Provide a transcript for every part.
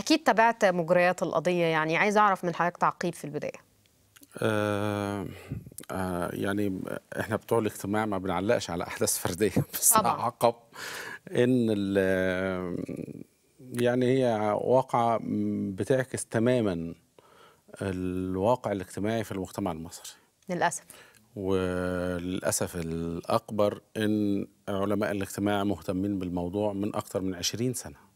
اكيد تابعت مجريات القضيه يعني عايز اعرف من حضرتك تعقيب في البدايه آه آه يعني احنا بتوع الاجتماع ما بنعلقش على احداث فرديه بس عقب ان يعني هي واقعه بتعكس تماما الواقع الاجتماعي في المجتمع المصري للاسف وللاسف الاكبر ان علماء الاجتماع مهتمين بالموضوع من اكثر من 20 سنه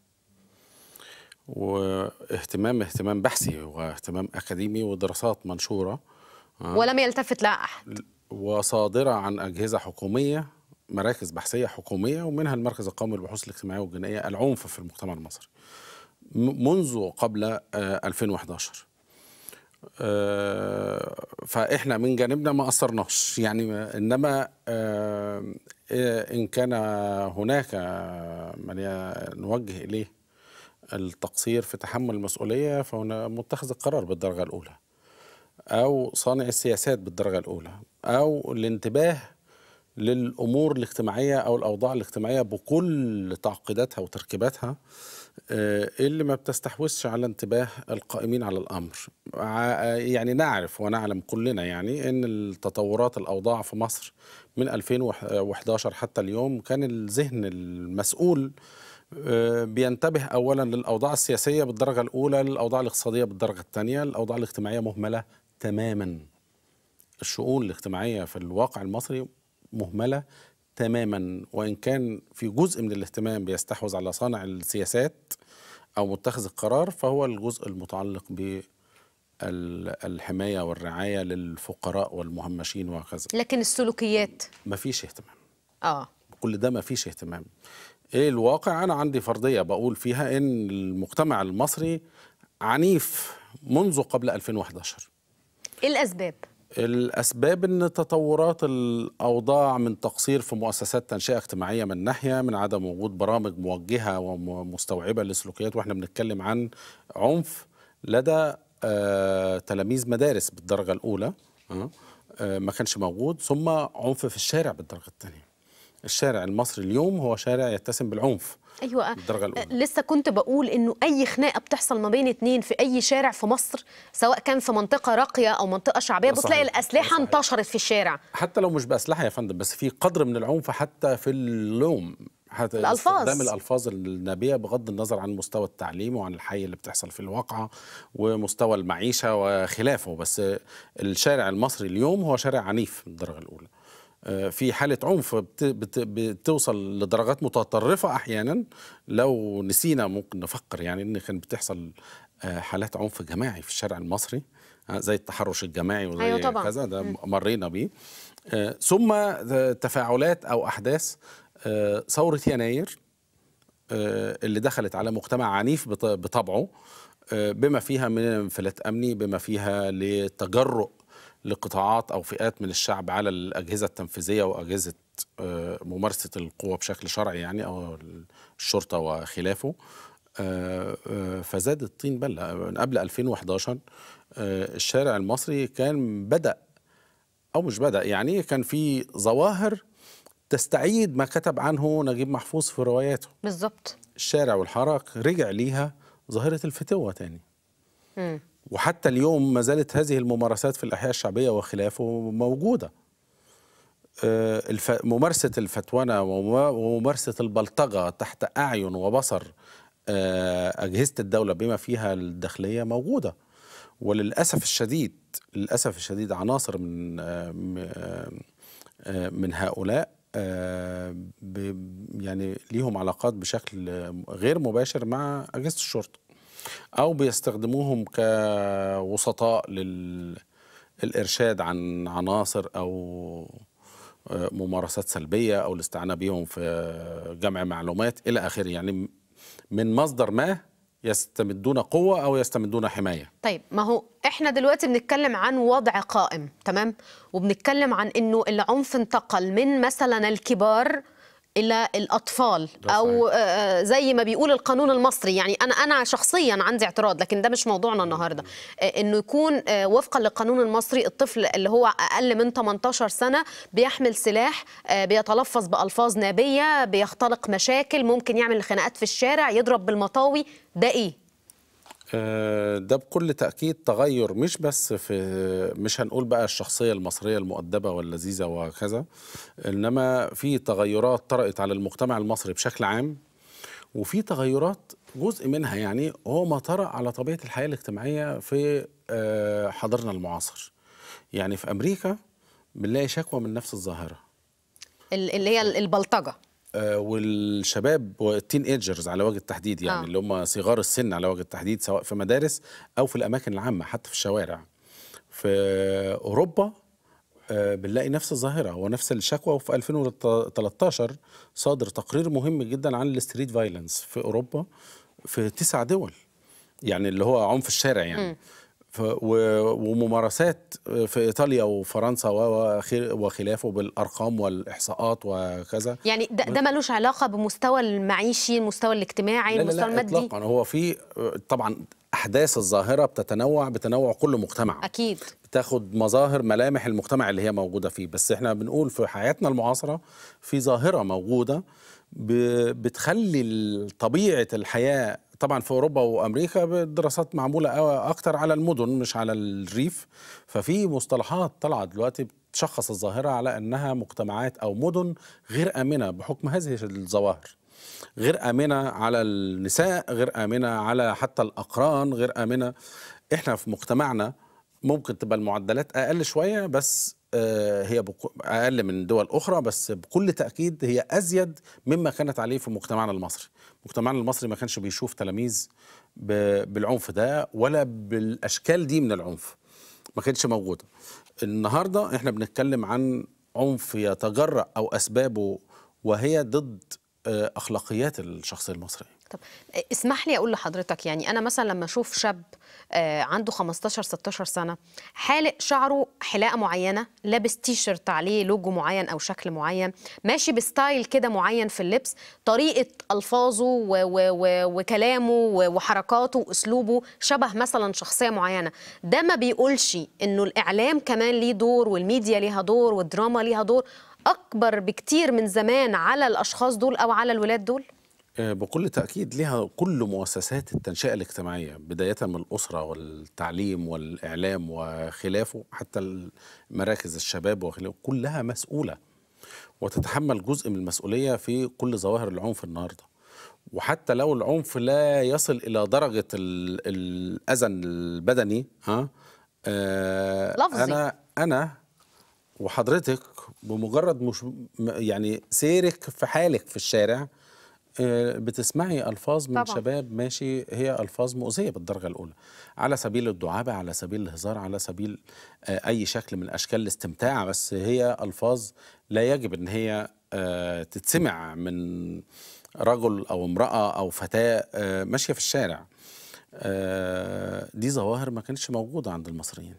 واهتمام اهتمام بحثي واهتمام اكاديمي ودراسات منشوره آه. ولم يلتفت لا احد وصادره عن اجهزه حكوميه مراكز بحثيه حكوميه ومنها المركز القومي للبحوث الاجتماعيه والجنائيه العنف في المجتمع المصري منذ قبل 2011 آه، آه، فاحنا من جانبنا ما اثرناش يعني انما إيه، ان كان هناك من نوجه اليه التقصير في تحمل المسؤولية فهنا متخذ القرار بالدرجة الأولى أو صانع السياسات بالدرجة الأولى أو الانتباه للأمور الاجتماعية أو الأوضاع الاجتماعية بكل تعقيداتها وتركيباتها آه، اللي ما بتستحوذش على انتباه القائمين على الأمر يعني نعرف ونعلم كلنا يعني أن التطورات الأوضاع في مصر من 2011 حتى اليوم كان الذهن المسؤول بينتبه اولا للاوضاع السياسيه بالدرجه الاولى للاوضاع الاقتصاديه بالدرجه الثانيه الاوضاع الاجتماعيه مهمله تماما الشؤون الاجتماعيه في الواقع المصري مهمله تماما وان كان في جزء من الاهتمام بيستحوذ على صانع السياسات او متخذ القرار فهو الجزء المتعلق ب الحمايه والرعايه للفقراء والمهمشين وهكذا لكن السلوكيات مفيش اهتمام اه كل ده مفيش اهتمام ايه الواقع انا عندي فرضيه بقول فيها ان المجتمع المصري عنيف منذ قبل 2011 ايه الاسباب الاسباب ان تطورات الاوضاع من تقصير في مؤسسات تنشئه اجتماعيه من ناحيه من عدم وجود برامج موجهه ومستوعبه للسلوكيات واحنا بنتكلم عن عنف لدى آه، تلاميذ مدارس بالدرجه الاولى آه، ما كانش موجود ثم عنف في الشارع بالدرجه الثانيه الشارع المصري اليوم هو شارع يتسم بالعنف ايوه الدرجه الاولى أه، لسه كنت بقول انه اي خناقه بتحصل ما بين اتنين في اي شارع في مصر سواء كان في منطقه راقيه او منطقه شعبيه بتلاقي الاسلحه انتشرت في الشارع حتى لو مش باسلحه يا فندم بس في قدر من العنف حتى في اللوم حتى الألفاظ. استخدام الالفاظ النابيه بغض النظر عن مستوى التعليم وعن الحي اللي بتحصل في الواقعه ومستوى المعيشه وخلافه بس الشارع المصري اليوم هو شارع عنيف من الدرجه الاولى آه، في حالة عنف بتوصل لدرجات متطرفة أحيانا لو نسينا ممكن نفكر يعني إن كان بتحصل آه، حالات عنف جماعي في الشارع المصري آه، زي التحرش الجماعي وزي أيوة طبعا. كذا ده مرينا بيه ثم تفاعلات أو أحداث ثورة يناير اللي دخلت على مجتمع عنيف بطبعه بما فيها من انفلات أمني بما فيها لتجرؤ لقطاعات أو فئات من الشعب على الأجهزة التنفيذية وأجهزة آه، ممارسة القوة بشكل شرعي يعني أو الشرطة وخلافه آه، آه، فزاد الطين بلة من قبل 2011 الشارع المصري كان بدأ أو مش بدأ يعني كان في ظواهر تستعيد ما كتب عنه نجيب محفوظ في رواياته بالظبط الشارع والحراك رجع ليها ظاهرة الفتوة تاني مم. وحتى اليوم ما زالت هذه الممارسات في الأحياء الشعبية وخلافه موجودة آه، ممارسة الفتوانة وممارسة البلطجة تحت أعين وبصر آه، أجهزة الدولة بما فيها الداخلية موجودة وللأسف الشديد للأسف الشديد عناصر من آه، من هؤلاء يعني ليهم علاقات بشكل غير مباشر مع أجهزة الشرطة أو بيستخدموهم كوسطاء للإرشاد عن عناصر أو آه، ممارسات سلبية أو الاستعانة بيهم في جمع معلومات إلى آخره يعني من مصدر ما يستمدون قوة أو يستمدون حماية طيب ما هو إحنا دلوقتي بنتكلم عن وضع قائم تمام وبنتكلم عن أنه العنف انتقل من مثلا الكبار الى الاطفال او آه، آه، زي ما بيقول القانون المصري يعني انا انا شخصيا عندي اعتراض لكن ده مش موضوعنا النهارده آه، انه يكون وفقا للقانون المصري الطفل اللي هو اقل من 18 سنه بيحمل سلاح بيتلفظ بالفاظ نابيه بيختلق مشاكل ممكن يعمل خناقات في الشارع يضرب بالمطاوي ده ايه آه، ده بكل تأكيد تغير مش بس في مش هنقول بقى الشخصية المصرية المؤدبة واللذيذة وكذا إنما في تغيرات طرأت على المجتمع المصري بشكل عام وفي تغيرات جزء منها يعني هو ما طرأ على طبيعة الحياة الاجتماعية في آه، حضرنا المعاصر يعني في أمريكا بنلاقي شكوى من نفس الظاهرة اللي هي البلطجه آه، والشباب والتين ايجرز على وجه التحديد يعني آه. اللي هم صغار السن على وجه التحديد سواء في مدارس او في الاماكن العامه حتى في الشوارع في اوروبا آه، بنلاقي نفس الظاهره ونفس الشكوى وفي 2013 صادر تقرير مهم جدا عن الستريت فايلنس في اوروبا في تسع دول يعني اللي هو عنف الشارع يعني م. وممارسات في ايطاليا وفرنسا وخلافه بالارقام والاحصاءات وكذا يعني ده, ده ملوش علاقه بمستوى المعيشي المستوى الاجتماعي لا المستوى لا لا المادي اطلاقا هو في طبعا احداث الظاهره بتتنوع بتنوع كل مجتمع اكيد بتاخد مظاهر ملامح المجتمع اللي هي موجوده فيه بس احنا بنقول في حياتنا المعاصره في ظاهره موجوده بتخلي طبيعه الحياه طبعا في اوروبا وامريكا الدراسات معموله اكتر على المدن مش على الريف ففي مصطلحات طالعه دلوقتي بتشخص الظاهره على انها مجتمعات او مدن غير امنه بحكم هذه الظواهر غير امنه على النساء غير امنه على حتى الاقران غير امنه احنا في مجتمعنا ممكن تبقى المعدلات اقل شويه بس آه، هي اقل من دول اخرى بس بكل تاكيد هي ازيد مما كانت عليه في مجتمعنا المصري مجتمعنا المصري ما كانش بيشوف تلاميذ بالعنف ده ولا بالاشكال دي من العنف ما كانتش موجوده النهارده احنا بنتكلم عن عنف يتجرأ او اسبابه وهي ضد آه، اخلاقيات الشخص المصري طب اسمح لي اقول لحضرتك يعني انا مثلا لما اشوف شاب آه، عنده 15 16 سنه حالق شعره حلاقه معينه لابس تي شيرت عليه لوجو معين او شكل معين ماشي بستايل كده معين في اللبس طريقه الفاظه و و وكلامه وحركاته واسلوبه شبه مثلا شخصيه معينه ده ما بيقولش انه الاعلام كمان ليه دور والميديا ليها دور والدراما ليها دور اكبر بكتير من زمان على الاشخاص دول او على الولاد دول آه، بكل تأكيد لها كل مؤسسات التنشئة الاجتماعية بداية من الأسرة والتعليم والإعلام وخلافه حتى مراكز الشباب وخلافه كلها مسؤولة وتتحمل جزء من المسؤولية في كل ظواهر العنف النهاردة وحتى لو العنف لا يصل إلى درجة الأذى البدني ها آه لفظي. أنا أنا وحضرتك بمجرد مش يعني سيرك في حالك في الشارع آه، بتسمعي الفاظ من طبعا. شباب ماشي هي الفاظ مؤذيه بالدرجه الاولى على سبيل الدعابه على سبيل الهزار على سبيل آه، اي شكل من اشكال الاستمتاع بس هي الفاظ لا يجب ان هي آه، تتسمع من رجل او امراه او فتاه ماشيه في الشارع دي ظواهر ما كانتش موجوده عند المصريين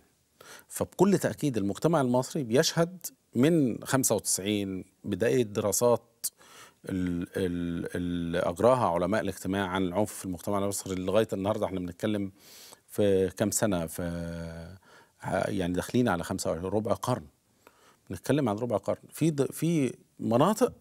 فبكل تأكيد المجتمع المصري بيشهد من 95 بداية دراسات اللي أجراها علماء الاجتماع عن العنف في المجتمع المصري لغاية النهاردة احنا بنتكلم في كام سنة في يعني داخلين على خمسة ربع قرن بنتكلم عن ربع قرن في في مناطق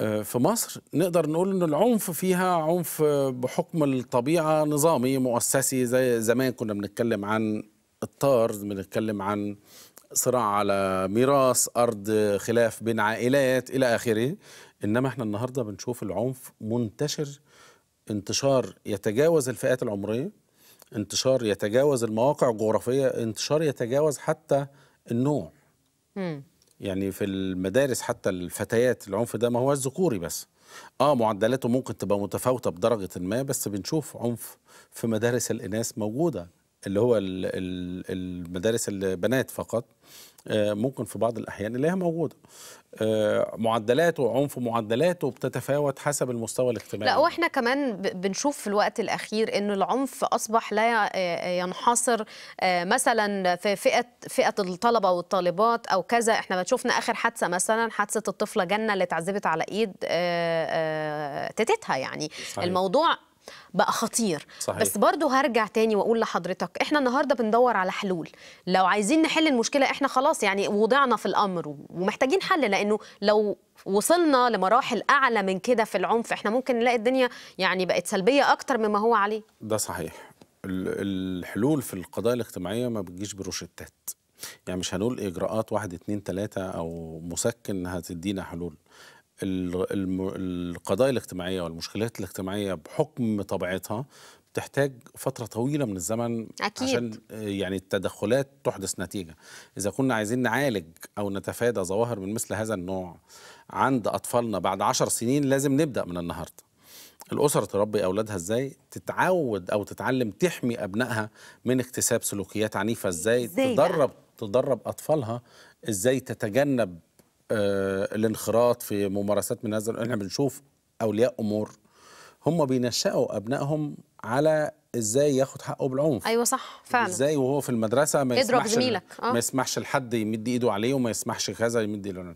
آه، في مصر نقدر نقول ان العنف فيها عنف بحكم الطبيعه نظامي مؤسسي زي زمان كنا بنتكلم عن الطار بنتكلم عن صراع على ميراث أرض خلاف بين عائلات إلى آخره إنما إحنا النهاردة بنشوف العنف منتشر انتشار يتجاوز الفئات العمرية انتشار يتجاوز المواقع الجغرافية انتشار يتجاوز حتى النوع م. يعني في المدارس حتى الفتيات العنف ده ما هو الذكوري بس اه معدلاته ممكن تبقى متفاوته بدرجه ما بس بنشوف عنف في مدارس الاناث موجوده اللي هو المدارس البنات فقط آه، ممكن في بعض الأحيان اللي هي موجودة آه، معدلاته وعنف معدلاته بتتفاوت حسب المستوى الاجتماعي لا واحنا كمان بنشوف في الوقت الاخير ان العنف اصبح لا آه، ينحصر مثلا في فئه فئه الطلبه والطالبات او كذا احنا شفنا اخر حادثه مثلا حادثه الطفله جنه اللي اتعذبت على ايد تيتتها يعني صحيح. الموضوع بقى خطير صحيح. بس برضه هرجع تاني واقول لحضرتك احنا النهارده بندور على حلول لو عايزين نحل المشكله احنا خلاص يعني وضعنا في الامر ومحتاجين حل لانه لو وصلنا لمراحل اعلى من كده في العنف احنا ممكن نلاقي الدنيا يعني بقت سلبيه اكتر مما هو عليه ده صحيح الحلول في القضايا الاجتماعيه ما بتجيش بروشتات يعني مش هنقول اجراءات واحد اتنين تلاته او مسكن هتدينا حلول القضايا الاجتماعية والمشكلات الاجتماعية بحكم طبيعتها بتحتاج فترة طويلة من الزمن أكيد. عشان يعني التدخلات تحدث نتيجة إذا كنا عايزين نعالج أو نتفادى ظواهر من مثل هذا النوع عند أطفالنا بعد عشر سنين لازم نبدأ من النهاردة الأسرة تربي أولادها إزاي تتعود أو تتعلم تحمي أبنائها من اكتساب سلوكيات عنيفة إزاي, إزاي تدرب تدرب أطفالها إزاي تتجنب آه، الانخراط في ممارسات من هذا احنا بنشوف اولياء امور هم بينشأوا ابنائهم على ازاي ياخد حقه بالعنف ايوه صح فعلا ازاي وهو في المدرسه ما يسمحش زميلك. آه. ما يسمحش لحد يمد ايده عليه وما يسمحش كذا يمد له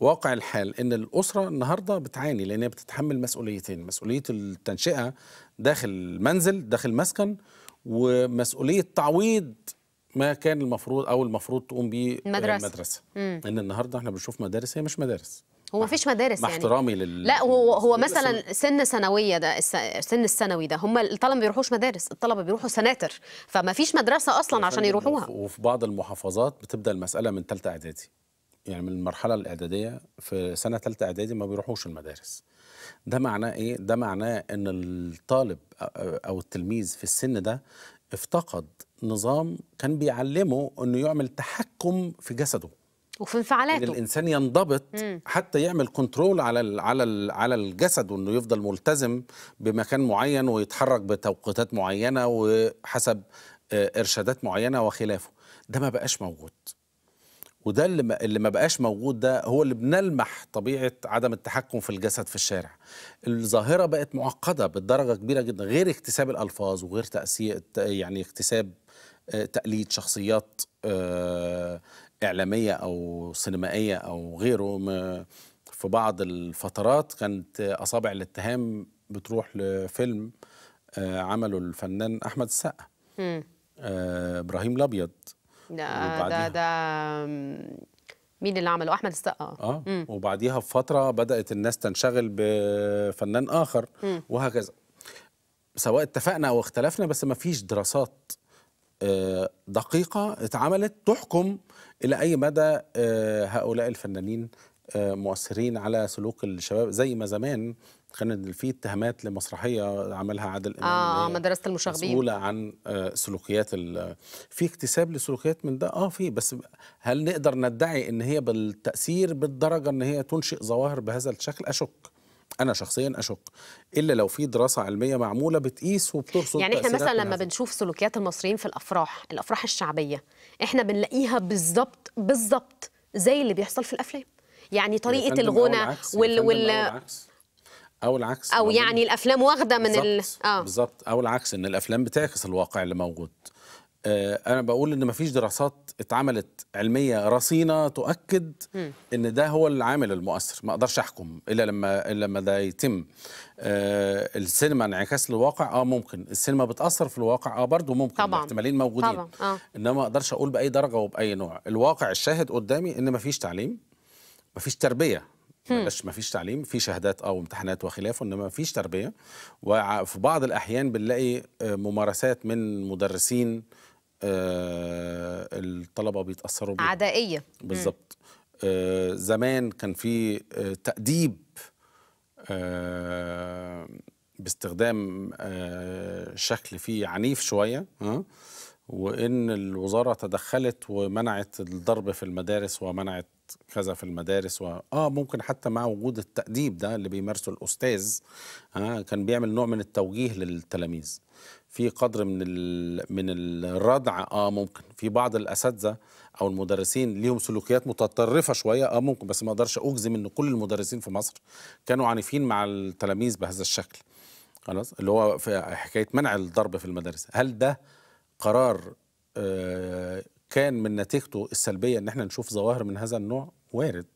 واقع الحال ان الاسره النهارده بتعاني لان هي بتتحمل مسؤوليتين مسؤوليه التنشئه داخل المنزل داخل المسكن ومسؤوليه تعويض ما كان المفروض او المفروض تقوم بيه المدرسه, آه، المدرسة. ان النهارده احنا بنشوف مدارس هي مش مدارس هو مفيش مدارس مع يعني احترامي لل لا هو هو مثلا سن ثانويه ده سن الثانوي ده هم الطلبه ما بيروحوش مدارس الطلبه بيروحوا سناتر فما فيش مدرسه اصلا عشان يروحوها وفي بعض المحافظات بتبدا المساله من ثالثه اعدادي يعني من المرحله الاعداديه في سنه ثالثه اعدادي ما بيروحوش المدارس ده معناه ايه ده معناه ان الطالب آه، آه، او التلميذ في السن ده افتقد نظام كان بيعلمه انه يعمل تحكم في جسده وفي انفعالاته ان الانسان ينضبط مم. حتى يعمل كنترول على الـ على الـ على الجسد وانه يفضل ملتزم بمكان معين ويتحرك بتوقيتات معينه وحسب آه، ارشادات معينه وخلافه ده ما بقاش موجود وده اللي اللي ما بقاش موجود ده هو اللي بنلمح طبيعه عدم التحكم في الجسد في الشارع. الظاهره بقت معقده بالدرجة كبيره جدا غير اكتساب الالفاظ وغير تاثير يعني اكتساب آه، تقليد شخصيات آه، اعلاميه او سينمائيه او غيره في بعض الفترات كانت اصابع الاتهام بتروح لفيلم آه، عمله الفنان احمد السقا ابراهيم الابيض ده ده ده مين اللي عمله احمد السقا اه وبعديها بفتره بدات الناس تنشغل بفنان اخر مم. وهكذا سواء اتفقنا او اختلفنا بس ما فيش دراسات آه، دقيقه اتعملت تحكم الى اي مدى آه، هؤلاء الفنانين آه، مؤثرين على سلوك الشباب زي ما زمان كان في اتهامات لمسرحيه عملها عادل امام اه, آه، مدرسه المشاغبين مسؤوله عن آه، سلوكيات في اكتساب لسلوكيات من ده اه في بس هل نقدر ندعي ان هي بالتاثير بالدرجه ان هي تنشئ ظواهر بهذا الشكل اشك انا شخصيا اشك الا لو في دراسه علميه معموله بتقيس وبترصد يعني احنا مثلا لما بنشوف سلوكيات المصريين في الافراح الافراح الشعبيه احنا بنلاقيها بالظبط بالظبط زي اللي بيحصل في الافلام يعني طريقه الغنى وال وال او العكس او يعني الافلام واخده من ال... اه بالظبط او العكس ان الافلام بتعكس الواقع اللي موجود آه انا بقول ان مفيش دراسات اتعملت علميه رصينه تؤكد م. ان ده هو العامل المؤثر ما اقدرش احكم الا لما الا لما ده يتم آه السينما انعكاس للواقع اه ممكن السينما بتاثر في الواقع اه برضه ممكن طبعا احتمالين موجودين طبعا. آه. انما ما اقدرش اقول باي درجه وباي نوع الواقع الشاهد قدامي ان مفيش تعليم مفيش تربيه مش ما فيش تعليم في شهادات او آه امتحانات وخلافه انما ما فيش تربيه وفي بعض الاحيان بنلاقي آه، ممارسات من مدرسين آه، الطلبه بيتاثروا بيها عدائيه بالظبط زمان كان في تاديب باستخدام شكل فيه عنيف شويه وان الوزاره تدخلت ومنعت الضرب في المدارس ومنعت كذا في المدارس و... اه ممكن حتى مع وجود التأديب ده اللي بيمارسه الأستاذ آه كان بيعمل نوع من التوجيه للتلاميذ في قدر من ال... من الردع اه ممكن في بعض الأساتذة أو المدرسين ليهم سلوكيات متطرفة شوية اه ممكن بس ما أقدرش أجزم إن كل المدرسين في مصر كانوا عنيفين مع التلاميذ بهذا الشكل خلاص اللي هو في حكاية منع الضرب في المدارس هل ده قرار آه كان من نتيجته السلبيه ان احنا نشوف ظواهر من هذا النوع وارد